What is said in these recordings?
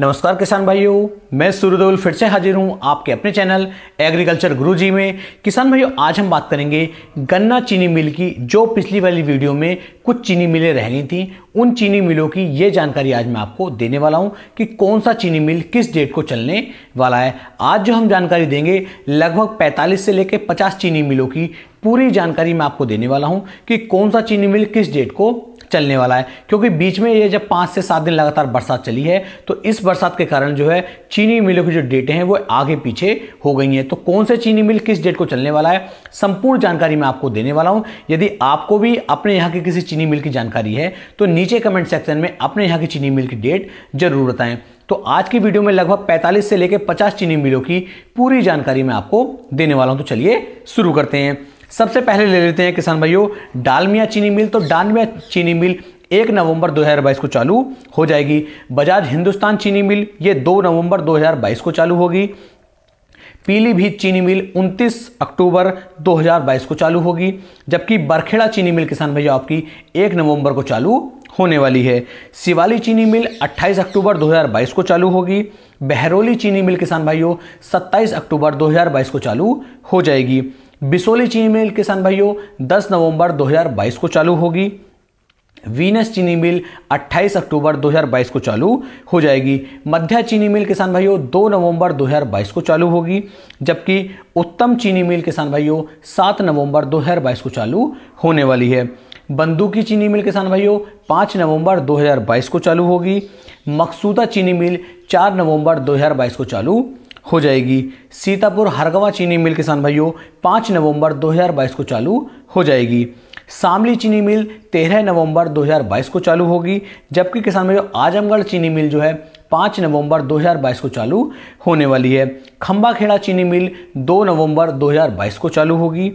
नमस्कार किसान भाइयों मैं सूर्यदेवल फिर से हाजिर हूं आपके अपने चैनल एग्रीकल्चर गुरुजी में किसान भाइयों आज हम बात करेंगे गन्ना चीनी मिल की जो पिछली वाली वीडियो में कुछ चीनी मिलें रह गई थी उन चीनी मिलों की ये जानकारी आज मैं आपको देने वाला हूं कि कौन सा चीनी मिल किस डेट को चलने वाला है आज जो हम जानकारी देंगे लगभग पैंतालीस से लेकर पचास चीनी मिलों की पूरी जानकारी मैं आपको देने वाला हूँ कि कौन सा चीनी मिल किस डेट को चलने वाला है क्योंकि बीच में ये जब पाँच से सात दिन लगातार बरसात चली है तो इस बरसात के कारण जो है चीनी मिलों की जो डेटें हैं वो आगे पीछे हो गई हैं तो कौन से चीनी मिल किस डेट को चलने वाला है संपूर्ण जानकारी मैं आपको देने वाला हूँ यदि आपको भी अपने यहाँ के किसी चीनी मिल की जानकारी है तो नीचे कमेंट सेक्शन में अपने यहाँ की चीनी मिल की डेट जरूर बताएं तो आज की वीडियो में लगभग 45 से लेकर 50 चीनी मिलों की पूरी जानकारी मैं आपको देने वाला हूं तो चलिए शुरू करते हैं सबसे पहले ले लेते हैं किसान भाइयों डालमिया चीनी मिल तो डालमिया चीनी मिल एक नवंबर 2022 को चालू हो जाएगी बजाज हिंदुस्तान चीनी मिल ये दो नवंबर 2022 को चालू होगी पीलीभीत चीनी मिल 29 अक्टूबर 2022 को चालू होगी जबकि बरखेड़ा चीनी मिल किसान भैया आपकी 1 नवंबर को चालू होने वाली है शिवाली चीनी मिल 28 अक्टूबर 2022 को चालू होगी बहरोली चीनी मिल किसान भाइयों 27 अक्टूबर 2022 को चालू हो जाएगी बिसोली चीनी मिल किसान भाइयों 10 नवंबर 2022 को चालू होगी वीनस चीनी मिल 28 अक्टूबर 2022 को चालू हो जाएगी मध्या चीनी मिल किसान भाइयों 2 नवंबर 2022 को चालू होगी जबकि उत्तम चीनी मिल किसान भाइयों 7 नवंबर 2022 को चालू होने वाली है बंदूकी चीनी मिल किसान भाइयों 5 नवंबर 2022 को चालू होगी मकसूदा चीनी मिल 4 नवंबर 2022 को चालू हो जाएगी सीतापुर हरगवा चीनी मिल किसान भाइयों पाँच नवंबर 2022 को चालू हो जाएगी सामली चीनी मिल तेरह नवंबर 2022 को चालू होगी जबकि किसान भाइयों आजमगढ़ चीनी मिल जो है पाँच नवंबर 2022 को चालू होने वाली है खम्बाखेड़ा चीनी मिल 2 नवंबर 2022 को चालू होगी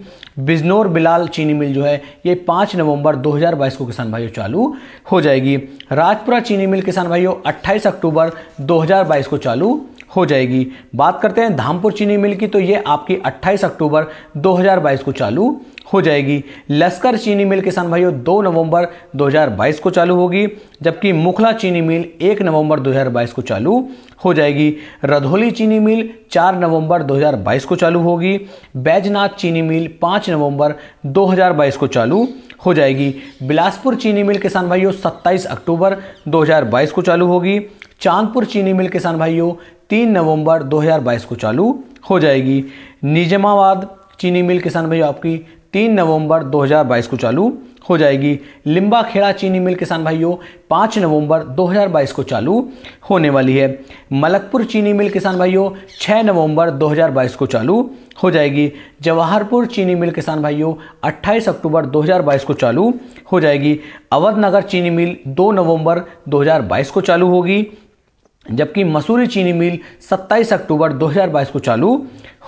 बिजनौर बिलाल चीनी मिल जो है ये पाँच नवंबर 2022 को किसान भाइयों चालू हो जाएगी राजपुरा चीनी मिल किसान भाइयों 28 अक्टूबर 2022 को चालू हो जाएगी बात करते हैं धामपुर चीनी मिल की तो ये आपकी 28 अक्टूबर 2022 को चालू हो जाएगी लश्कर चीनी मिल किसान भाइयों 2 नवंबर 2022 को चालू होगी जबकि मुखला चीनी मिल 1 नवंबर 2022 को चालू हो जाएगी रधोली चीनी मिल 4 नवंबर 2022 को चालू होगी बैजनाथ चीनी मिल 5 नवंबर 2022 को चालू हो जाएगी बिलासपुर चीनी मिल किसान भाइयों 27 अक्टूबर 2022 को चालू होगी चांदपुर चीनी मिल किसान भाइयों तीन नवंबर 2022 को चालू हो जाएगी निजामाबाद चीनी मिल किसान भाइयों आपकी तीन नवंबर 2022 को चालू हो जाएगी लिम्बा खेड़ा चीनी मिल किसान भाइयों पाँच नवंबर 2022 को चालू होने वाली है मलकपुर चीनी मिल किसान भाइयों छः नवंबर 2022 को चालू हो जाएगी जवाहरपुर चीनी मिल किसान भाइयों 28 अक्टूबर 2022 को चालू हो जाएगी अवध नगर चीनी मिल 2 नवंबर 2022 को चालू होगी जबकि मसूरी चीनी मिल 27 अक्टूबर 2022 को चालू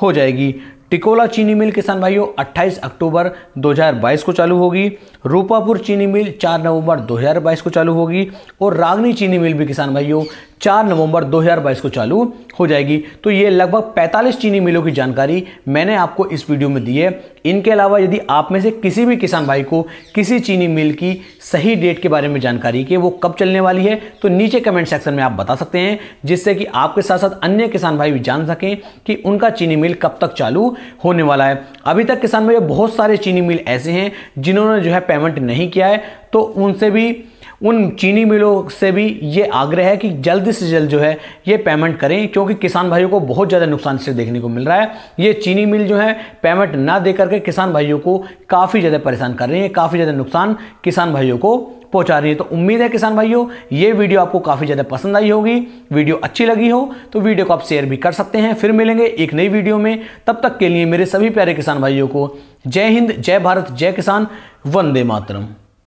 हो जाएगी टिकोला चीनी मिल किसान भाइयों 28 अक्टूबर 2022 को चालू होगी रूपापुर चीनी मिल 4 नवंबर 2022 को चालू होगी और रागनी चीनी मिल भी किसान भाइयों 4 नवंबर 2022 को चालू हो जाएगी तो ये लगभग 45 चीनी मिलों की जानकारी मैंने आपको इस वीडियो में दी है इनके अलावा यदि आप में से किसी भी किसान भाई को किसी चीनी मिल की सही डेट के बारे में जानकारी कि वो कब चलने वाली है तो नीचे कमेंट सेक्शन में आप बता सकते हैं जिससे कि आपके साथ साथ अन्य किसान भाई भी जान सकें कि उनका चीनी मिल कब तक चालू होने वाला है अभी तक किसान भाई बहुत सारे चीनी मिल ऐसे हैं जिन्होंने जो है पेमेंट नहीं किया है तो उनसे भी उन चीनी मिलों से भी ये आग्रह है कि जल्द से जल्द जो है ये पेमेंट करें क्योंकि किसान भाइयों को बहुत ज़्यादा नुकसान इससे देखने को मिल रहा है ये चीनी मिल जो है पेमेंट ना दे करके किसान भाइयों को काफ़ी ज़्यादा परेशान कर रही है काफ़ी ज़्यादा नुकसान किसान भाइयों को पहुंचा रही है तो उम्मीद है किसान भाइयों ये वीडियो आपको काफ़ी ज़्यादा पसंद आई होगी वीडियो अच्छी लगी हो तो वीडियो को आप शेयर भी कर सकते हैं फिर मिलेंगे एक नई वीडियो में तब तक के लिए मेरे सभी प्यारे किसान भाइयों को जय हिंद जय भारत जय किसान वंदे मातरम